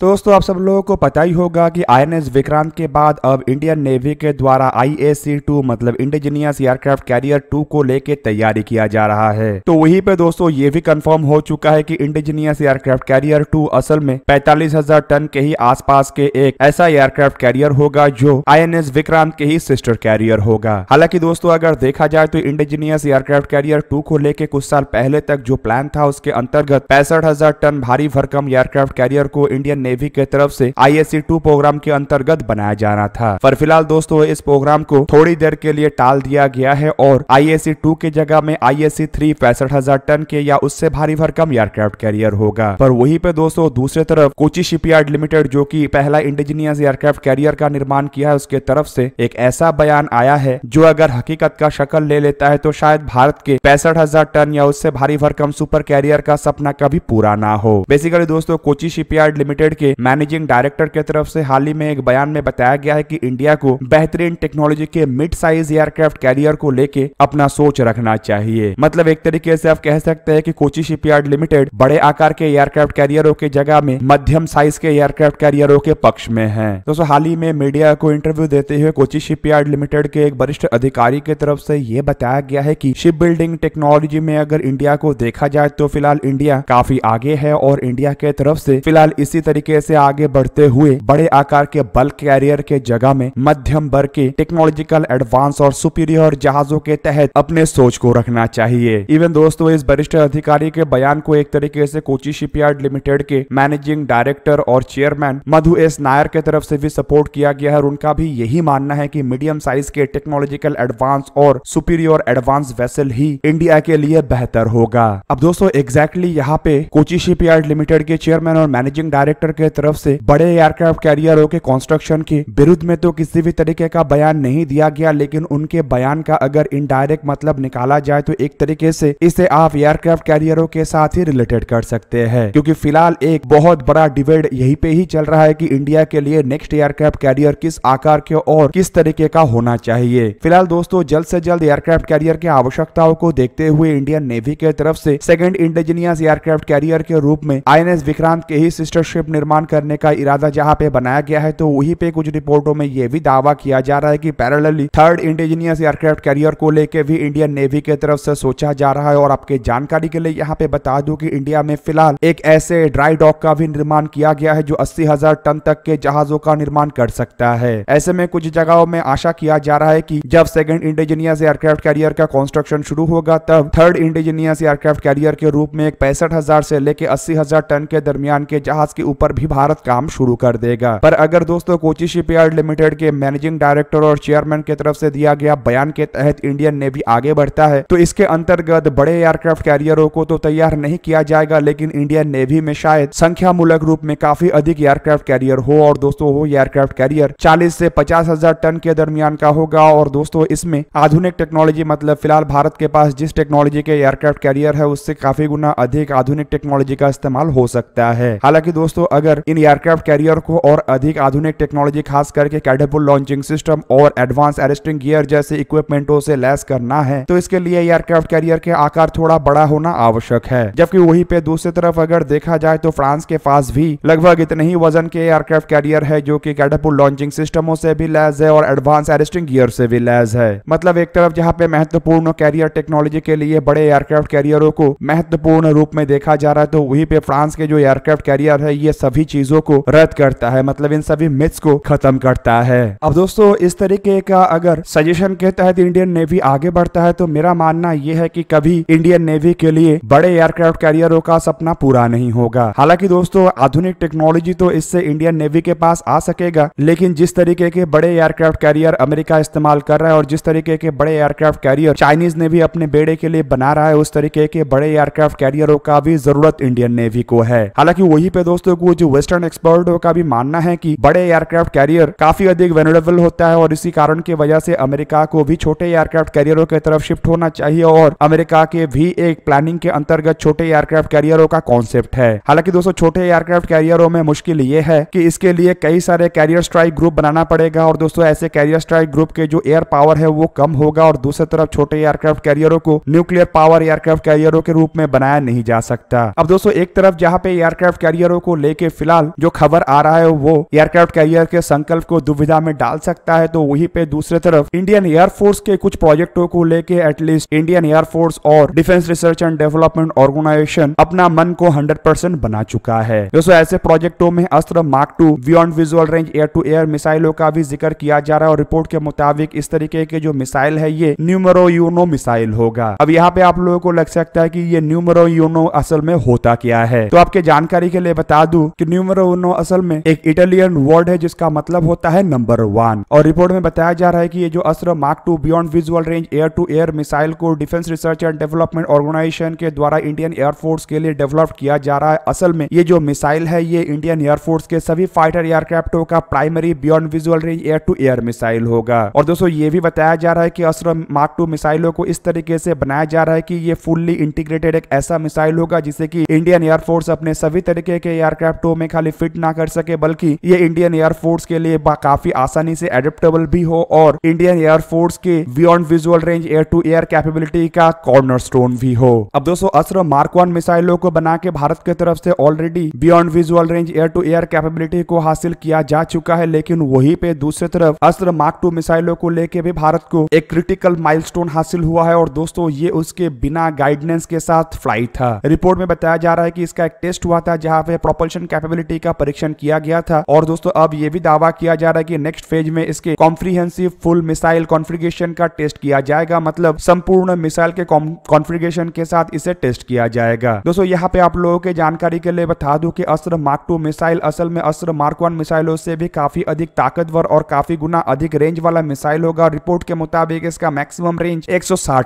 तो दोस्तों आप सब लोगों को पता ही होगा कि आई विक्रांत के बाद अब इंडियन नेवी के द्वारा आई एस सी टू मतलब इंडिजीनियस एयरक्राफ्ट कैरियर टू को लेकर तैयारी किया जा रहा है तो वहीं पे दोस्तों ये भी कंफर्म हो चुका है कि इंडिजीनियस एयरक्राफ्ट कैरियर टू असल में पैतालीस हजार टन के ही आसपास के एक ऐसा एयरक्राफ्ट कैरियर होगा जो आई विक्रांत के ही सिस्टर कैरियर होगा हालांकि दोस्तों अगर देखा जाए तो इंडिजीनियस एयरक्राफ्ट कैरियर टू को लेकर कुछ साल पहले तक जो प्लान था उसके अंतर्गत पैंसठ टन भारी भरकम एयरक्राफ्ट कैरियर को इंडियन नेवी के तरफ से आईएससी टू प्रोग्राम के अंतर्गत बनाया जाना था पर फिलहाल दोस्तों इस प्रोग्राम को थोड़ी देर के लिए टाल दिया गया है और आईएससी टू की जगह में आईएससी थ्री पैंसठ हजार टन के या उससे भारी भरकम एयरक्राफ्ट कैरियर होगा पर वहीं पे दोस्तों दूसरे तरफ कोची शिपयार्ड लिमिटेड जो की पहला इंडिजीनियस एयरक्राफ्ट कैरियर का निर्माण किया है उसके तरफ से एक ऐसा बयान आया है जो अगर हकीकत का शक्ल ले लेता है तो शायद भारत के पैंसठ हजार टन या उससे भारी भरकम सुपर कैरियर का सपना कभी पूरा ना हो बेसिकली दोस्तों कोची शिपयार्ड लिमिटेड के मैनेजिंग डायरेक्टर के तरफ से हाल ही में एक बयान में बताया गया है कि इंडिया को बेहतरीन टेक्नोलॉजी के मिड साइज एयरक्राफ्ट कैरियर को लेके अपना सोच रखना चाहिए मतलब एक तरीके से आप कह सकते हैं कि कोची शिपयार्ड लिमिटेड बड़े आकार के एयरक्राफ्ट कैरियरों के जगह में मध्यम साइज के एयरक्राफ्ट कैरियरों के पक्ष में है दोस्तों हाल ही में मीडिया को इंटरव्यू देते हुए कोची शिपयार्ड लिमिटेड के एक वरिष्ठ अधिकारी के तरफ से ये बताया गया है की शिप बिल्डिंग टेक्नोलॉजी में अगर इंडिया को देखा जाए तो फिलहाल इंडिया काफी आगे है और इंडिया के तरफ से फिलहाल इसी तरीके तरीके से आगे बढ़ते हुए बड़े आकार के बल्क कैरियर के जगह में मध्यम वर्ग के टेक्नोलॉजिकल एडवांस और सुपीरियर जहाजों के तहत अपने सोच को रखना चाहिए इवन दोस्तों इस वरिष्ठ अधिकारी के बयान को एक तरीके से कोची शिपयार्ड लिमिटेड के मैनेजिंग डायरेक्टर और चेयरमैन मधु एस नायर के तरफ से भी सपोर्ट किया गया है और उनका भी यही मानना है कि मीडियम साइज के टेक्नोलॉजिकल एडवांस और सुपीरियर एडवांस वेसल ही इंडिया के लिए बेहतर होगा अब दोस्तों एग्जैक्टली exactly यहाँ पे कोची शिपयार्ड लिमिटेड के चेयरमैन और मैनेजिंग डायरेक्टर के तरफ से बड़े एयरक्राफ्ट कैरियरों के कंस्ट्रक्शन के विरुद्ध में तो किसी भी तरीके का बयान नहीं दिया गया लेकिन उनके बयान का अगर इनडायरेक्ट मतलब निकाला जाए तो एक तरीके से इसे आप एयरक्राफ्ट कैरियरों के साथ ही रिलेटेड कर सकते हैं क्योंकि फिलहाल एक बहुत बड़ा डिबेट यही पे ही चल रहा है की इंडिया के लिए नेक्स्ट एयरक्राफ्ट कैरियर किस आकार के और किस तरीके का होना चाहिए फिलहाल दोस्तों जल्द से जल्द एयरक्राफ्ट कैरियर की आवश्यकताओं को देखते हुए इंडियन नेवी के तरफ से सेकंड इंडिजिनियस एयरक्राफ्ट कैरियर के रूप में आईएनएस विक्रांत के ही सिस्टरशिप निर्माण निर्माण करने का इरादा जहाँ पे बनाया गया है तो वही पे कुछ रिपोर्टों में यह भी दावा किया जा रहा है की parallel third indigenous aircraft carrier को लेकर भी इंडियन नेवी के तरफ से सोचा जा रहा है और आपके जानकारी के लिए यहाँ पे बता दू की इंडिया में फिलहाल एक ऐसे ड्राई डॉक का भी निर्माण किया गया है जो अस्सी हजार टन तक के जहाजों का निर्माण कर सकता है ऐसे में कुछ जगहों में आशा किया जा रहा है की जब सेकंड इंडिजीनियस एयरक्राफ्ट कैरियर का कंस्ट्रक्शन शुरू होगा तब थर्ड इंडिजीनियस एयरक्राफ्ट कैरियर के रूप में पैंसठ हजार से लेकर अस्सी हजार टन के दरमियान के जहाज के ऊपर भी भारत काम शुरू कर देगा पर अगर दोस्तों कोची शिप लिमिटेड के मैनेजिंग डायरेक्टर और चेयरमैन की तरफ से दिया गया बयान के तहत इंडियन नेवी आगे बढ़ता है तो इसके अंतर्गत बड़े एयरक्राफ्ट कैरियरों को तो तैयार नहीं किया जाएगा लेकिन इंडियन नेवी में शायद संख्या मूलक रूप में काफी अधिक एयरक्राफ्ट कैरियर हो और दोस्तों वो एयरक्राफ्ट कैरियर चालीस से पचास हजार टन के दरमियान का होगा और दोस्तों इसमें आधुनिक टेक्नोलॉजी मतलब फिलहाल भारत के पास जिस टेक्नोलॉजी के एयरक्राफ्ट कैरियर है उससे काफी गुना अधिक आधुनिक टेक्नोलॉजी का इस्तेमाल हो सकता है हालांकि दोस्तों अगर अगर इन एयरक्राफ्ट कैरियर को और अधिक आधुनिक टेक्नोलॉजी खास करके कैडेबुल लॉन्चिंग सिस्टम और एडवांस एरेस्टिंग गियर जैसे इक्विपमेंटों से लैस करना है तो इसके लिए एयरक्राफ्ट कैरियर के आकार थोड़ा बड़ा होना आवश्यक है जबकि वही पे दूसरी तरफ अगर देखा जाए तो फ्रांस के पास भी लगभग इतने ही वजन के एयरक्राफ्ट कैरियर है जो की कैडेबल लॉन्चिंग सिस्टमों से भी लैस है और एडवांस एरेस्टिंग गियर से भी लैस है मतलब एक तरफ जहाँ पे महत्वपूर्ण कैरियर टेक्नोलॉजी के लिए बड़े एयरक्राफ्ट कैरियरों को महत्वपूर्ण रूप में देखा जा रहा है तो वही पे फ्रांस के जो एयरक्राफ्ट कैरियर है ये सभी चीजों को रद्द करता है मतलब इन सभी मिथ्स को खत्म करता है अब दोस्तों इस तरीके का अगर सजेशन के तहत इंडियन नेवी आगे बढ़ता है तो मेरा मानना यह है कि कभी इंडियन नेवी के लिए बड़े एयरक्राफ्ट कैरियरों का सपना पूरा नहीं होगा हालांकि दोस्तों आधुनिक टेक्नोलॉजी तो इससे इंडियन नेवी के पास आ सकेगा लेकिन जिस तरीके के बड़े एयरक्राफ्ट कैरियर अमेरिका इस्तेमाल कर रहा है और जिस तरीके के बड़े एयरक्राफ्ट कैरियर चाइनीज ने भी अपने बेड़े के लिए बना रहा है उस तरीके के बड़े एयरक्राफ्ट कैरियरों का भी जरूरत इंडियन नेवी को है हालांकि वही पे दोस्तों जो वेस्टर्न एक्सपर्टों का भी मानना है कि बड़े एयरक्राफ्ट कैरियर काफी अधिक वेनरेबल होता है और इसी कारण की वजह से अमेरिका को भी छोटे एयरक्राफ्ट कैरियरों की तरफ शिफ्ट होना चाहिए और अमेरिका के भी एक प्लानिंग के अंतर्गत छोटे एयरक्राफ्ट कैरियरों का कॉन्सेप्ट है हालांकि दोस्तों छोटे एयरक्राफ्ट कैरियरों में मुश्किल ये है कि इसके लिए कई सारे कैरियर स्ट्राइक ग्रुप बनाना पड़ेगा और दोस्तों ऐसे कैरियर स्ट्राइक ग्रुप के जो एयर पावर है वो कम होगा और दूसरी तरफ छोटे एयरक्राफ्ट कैरियरों को न्यूक्लियर पावर एयरक्राफ्ट कैरियरों के रूप में बनाया नहीं जा सकता अब दोस्तों एक तरफ जहाँ पे एयरक्राफ्ट कैरियरों को लेके देखिए फिलहाल जो खबर आ रहा है वो एयरक्राफ्ट कैरियर के संकल्प को दुविधा में डाल सकता है तो वही पे दूसरे तरफ इंडियन एयरफोर्स के कुछ प्रोजेक्टों को लेके एटलीस्ट इंडियन एयरफोर्स और defence research and development organisation अपना मन को हंड्रेड परसेंट बना चुका है दोस्तों ऐसे प्रोजेक्टों में Astra mark two beyond visual range air to air मिसाइलों का भी जिक्र किया जा रहा है और रिपोर्ट के मुताबिक इस तरीके के जो मिसाइल है ये न्यूमरो यूनो मिसाइल होगा अब यहाँ पे आप लोगों को लग सकता है कि ये न्यूमरो यूनो असल में होता क्या है तो आपके जानकारी के लिए बता दू कि न्यूमरो उनो असल में एक इटालियन वर्ड है जिसका मतलब होता है नंबर वन और रिपोर्ट में बताया जा रहा है कि ये जो Astra mark two beyond visual range air to air missile को defence research and development organisation के द्वारा इंडियन एयरफोर्स के लिए डेवलप किया जा रहा है असल में ये जो मिसाइल है ये इंडियन एयरफोर्स के सभी फाइटर एयरक्राफ्टों का primary beyond visual range air to air missile होगा और दोस्तों ये भी बताया जा रहा है कि अस्त्र मार्क टू मिसाइलों को इस तरीके से बनाया जा रहा है कि ये फुल्ली इंटीग्रेटेड एक ऐसा मिसाइल होगा जिसे की इंडियन एयरफोर्स अपने सभी तरीके के एयरक्राफ्ट टो में खाली फिट ना कर सके बल्कि ये इंडियन एयरफोर्स के लिए काफी आसानी से एडेप्टेबल भी हो और इंडियन एयरफोर्स के beyond visual range air to air capability का कॉर्नर स्टोन भी हो अब दोस्तों अस्त्र मार्क वन मिसाइलों को बना के भारत की तरफ से already beyond visual range air to air capability को हासिल किया जा चुका है लेकिन वही पे दूसरी तरफ अस्त्र मार्क टू मिसाइलों को लेके भी भारत को एक क्रिटिकल माइलस्टोन हासिल हुआ है और दोस्तों ये उसके बिना गाइडेंस के साथ फ्लाई था रिपोर्ट में बताया जा रहा है कि इसका एक टेस्ट हुआ था जहाँ पे प्रोपल्शन कैपेबिलिटी का परीक्षण किया गया था और दोस्तों अब ये भी दावा किया जा रहा है कि नेक्स्ट फेज में इसके कॉम्प्रीहेंसिव फुल मिसाइल कॉन्फ़िगरेशन का टेस्ट किया जाएगा मतलब संपूर्ण मिसाइल के कॉन्फ़िगरेशन के साथ इसे टेस्ट किया जाएगा दोस्तों यहाँ पे आप लोगों के जानकारी के लिए बता दू की अस्त्र मार्क टू मिसाइल असल में अस्त्र मार्क वन मिसाइलों से भी काफी अधिक ताकतवर और काफी गुना अधिक रेंज वाला मिसाइल होगा रिपोर्ट के मुताबिक इसका मैक्सिमम रेंज एक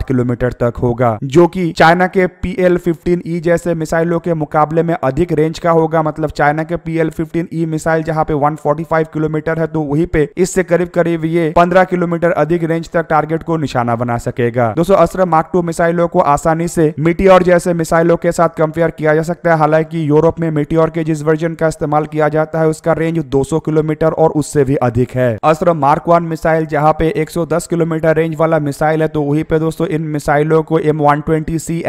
किलोमीटर तक होगा जो की चाइना के पी एल e जैसे मिसाइलों के मुकाबले में अधिक रेंज का होगा मतलब चाइना के P L fifteen E missile जहाँ पे 145 किलोमीटर है तो वही पे इससे करीब करीब ये 15 किलोमीटर अधिक रेंज तक टारगेट को निशाना बना सकेगा दोस्तों अस्त्र मार्क टू मिसाइलों को आसानी से मिटियोर जैसे मिसाइलों के साथ कंपेयर किया जा सकता है हालांकि यूरोप में मिटियोर के जिस वर्जन का इस्तेमाल किया जाता है उसका रेंज 200 किलोमीटर और उससे भी अधिक है अस्त्र मार्क वन मिसाइल जहाँ पे 110 किलोमीटर रेंज वाला मिसाइल है तो वही पे दोस्तों इन मिसाइलों को एम वन ट्वेंटी सी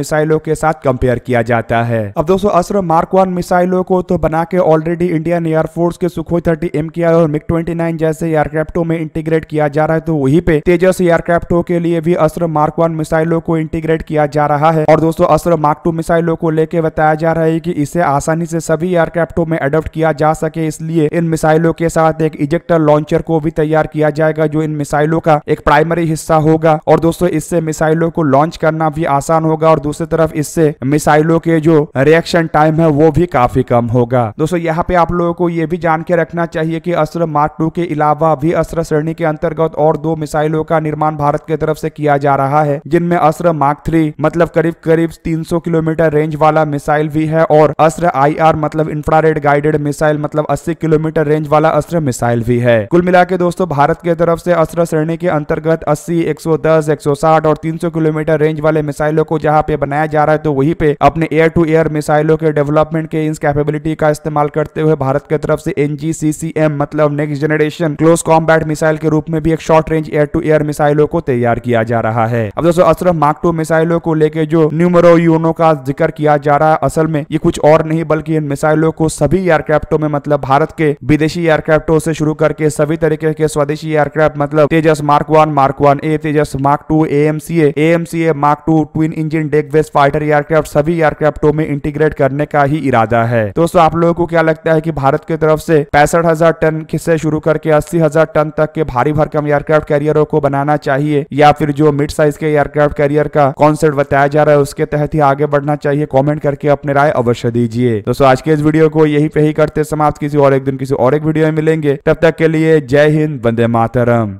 मिसाइलों के साथ कंपेयर किया जाता है अब दोस्तों अस्त्र मार्क वन मिसाइलों को को तो बना के ऑलरेडी इंडियन एयरफोर्स के सुखोई थर्टी एम के और मिग ट्वेंटी नाइन जैसे एयरक्राफ्टों में इंटीग्रेट किया जा रहा है तो वही पे तेजस एयरक्राफ्टों के लिए भी अस्त्र मार्क वन मिसाइलों को इंटीग्रेट किया जा रहा है और दोस्तों अस्त्र मार्क टू मिसाइलों को लेकर बताया जा रहा है की इसे आसानी से सभी एयरक्राफ्टों में अडोप्ट किया जा सके इसलिए इन मिसाइलों के साथ एक इजेक्टर लॉन्चर को भी तैयार किया जाएगा जो इन मिसाइलों का एक प्राइमरी हिस्सा होगा और दोस्तों इससे मिसाइलों को लॉन्च करना भी आसान होगा और दूसरी तरफ इससे मिसाइलों के जो रिएक्शन टाइम है वो भी काफी कम होगा दोस्तों यहाँ पे आप लोगों को ये भी जान के रखना चाहिए कि अस्त्र मार्क टू के अलावा भी अस्त्र श्रेणी के अंतर्गत और दो मिसाइलों का निर्माण भारत की तरफ से किया जा रहा है जिनमें अस्त्र मार्क थ्री मतलब करीब करीब 300 किलोमीटर रेंज वाला मिसाइल भी है और अस्त्र आई मतलब इंफ्रारेड गाइडेड मिसाइल मतलब अस्सी किलोमीटर रेंज वाला अस्त्र मिसाइल भी है कुल मिला के दोस्तों भारत की तरफ से अस्त्र श्रेणी के अंतर्गत 80, 110, 160 और 300 किलोमीटर रेंज वाले मिसाइलों को जहाँ पे बनाया जा रहा है तो वही पे अपने एयर टू एयर मिसाइलों के डेवलपमेंट के इन कैपेबल कैपेबिलिटी का इस्तेमाल करते हुए भारत की तरफ से एनजीसीसीएम मतलब next generation close combat missile के रूप में भी एक short range air to air मिसाइलों को तैयार किया जा रहा है अब दोस्तों असरफ मार्क टू मिसाइलों को लेकर जो न्यूमरो यूनो का जिक्र किया जा रहा है असल में ये कुछ और नहीं बल्कि इन मिसाइलों को सभी एयरक्राफ्टों में मतलब भारत के विदेशी एयरक्राफ्टों से शुरू करके सभी तरीके के स्वदेशी एयरक्राफ्ट मतलब Tejas mark one mark one A Tejas mark two A M C A M C A mark two twin engine deck based fighter aircraft सभी एयरक्राफ्टों में इंटीग्रेट करने का ही इरादा है दोस्तों आप लोगों को क्या लगता है कि भारत की तरफ से पैंसठ हजार टन से शुरू करके अस्सी हजार टन तक के भारी भरकम एयरक्राफ्ट कैरियरों को बनाना चाहिए या फिर जो मिड साइज के एयरक्राफ्ट कैरियर का कॉन्सेप्ट बताया जा रहा है उसके तहत ही आगे बढ़ना चाहिए कॉमेंट करके अपने राय अवश्य दीजिए दोस्तों आज के इस वीडियो को यही पे ही करते समाप्त किसी और एक दिन किसी और एक वीडियो में मिलेंगे तब तक के लिए जय हिंद वंदे मातरम